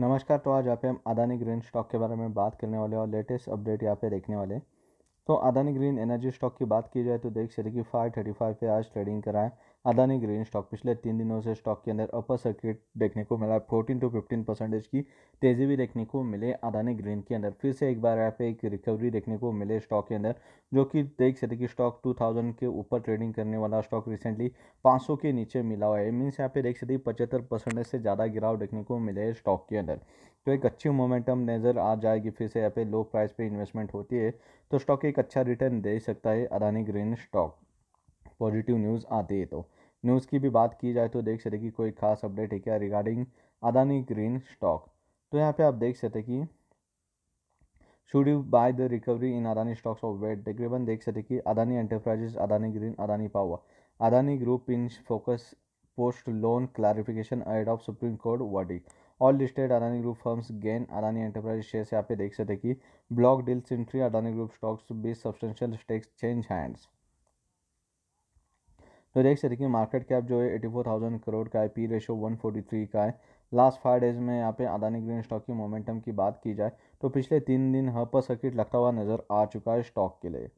नमस्कार तो आज यहाँ पे हम अदानी ग्रीन स्टॉक के बारे में बात करने वाले और लेटेस्ट अपडेट यहाँ पे देखने वाले तो अदानी ग्रीन एनर्जी स्टॉक की बात की जाए तो देख सकते कि फाइव थर्टी फाइव पे आज ट्रेडिंग करा है अदानी ग्रीन स्टॉक पिछले तीन दिनों से स्टॉक के अंदर अपर सर्किट देखने को मिला फोर्टीन टू फिफ्टीन परसेंटेज की तेज़ी भी देखने को मिले अदानी ग्रीन के अंदर फिर से एक बार यहाँ पे एक रिकवरी देखने को मिले स्टॉक के अंदर जो कि देख सकते कि स्टॉक टू थाउजेंड के ऊपर ट्रेडिंग करने वाला स्टॉक रिसेंटली पाँच सौ के नीचे मिला हुआ है मीन्स यहाँ पे देख सकते पचहत्तर परसेंटेज से ज़्यादा गिराव देखने को मिले स्टॉक के अंदर तो एक अच्छी मोमेंटम नज़र आ जाएगी फिर से यहाँ पे लो प्राइस पर इन्वेस्टमेंट होती है तो स्टॉक एक अच्छा रिटर्न दे सकता है Adani green stock positive news आती है तो न्यूज़ की भी बात की जाए तो देख सकते कि कोई खास अपडेट है क्या रिगार्डिंग अदानी ग्रीन स्टॉक तो यहाँ पे आप देख सकते कि should you buy the recovery in Adani stocks of wait तकरीबन देख सकते कि Adani enterprises Adani green Adani power Adani group in focus post loan clarification add of supreme court verdict all listed Adani group firms gain Adani enterprise shares यहाँ पे देख सकते कि block deals entry Adani group stocks बीस सब्सटेंशियल स्टेक्स चेंज हैंड्स तो देख सकते हैं मार्केट कैप जो है एटी करोड़ का है पी रेशो वन का है लास्ट फाइव डेज़ में यहाँ पे अदानी ग्रीन स्टॉक की मोमेंटम की बात की जाए तो पिछले तीन दिन हपर सर्किट लगता हुआ नज़र आ चुका है स्टॉक के लिए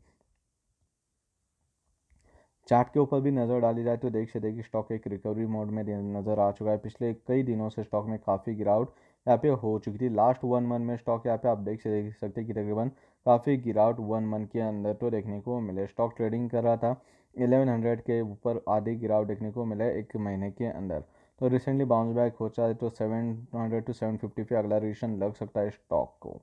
चार्ट के ऊपर भी नज़र डाली जाए तो देख सकते हैं कि स्टॉक एक रिकवरी मोड में नज़र आ चुका है पिछले कई दिनों से स्टॉक में काफ़ी गिरावट यहाँ पे हो चुकी थी लास्ट वन मंथ में स्टॉक यहाँ पे आप देख सकते कि तकरीबन काफ़ी गिरावट वन मंथ के अंदर तो देखने को मिले स्टॉक ट्रेडिंग कर रहा था 1100 के ऊपर आधी गिराव देखने को मिला है एक महीने के अंदर तो रिसेंटली बाउंस बैक हो चाहे तो 700 टू 750 पे अगला रिएक्शन लग सकता है स्टॉक को